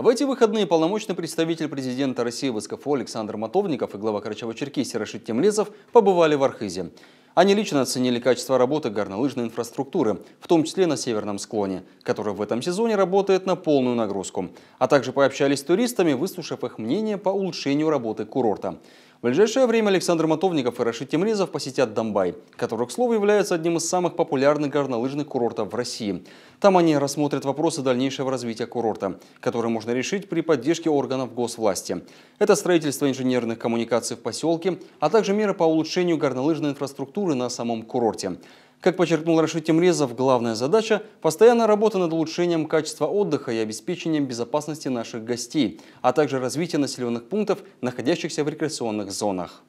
А в эти выходные полномочный представитель президента России в СКФО Александр Мотовников и глава Карачаева-Черкесии Рашид Темлезов побывали в Архизе. Они лично оценили качество работы горнолыжной инфраструктуры, в том числе на северном склоне, который в этом сезоне работает на полную нагрузку, а также пообщались с туристами, выслушав их мнение по улучшению работы курорта. В ближайшее время Александр Мотовников и Рашид Темризов посетят Донбай, который, к слову, является одним из самых популярных горнолыжных курортов в России. Там они рассмотрят вопросы дальнейшего развития курорта, которые можно решить при поддержке органов госвласти. Это строительство инженерных коммуникаций в поселке, а также меры по улучшению горнолыжной инфраструктуры на самом курорте. Как подчеркнул Рашид Темрезов, главная задача – постоянная работа над улучшением качества отдыха и обеспечением безопасности наших гостей, а также развитие населенных пунктов, находящихся в рекреационных зонах.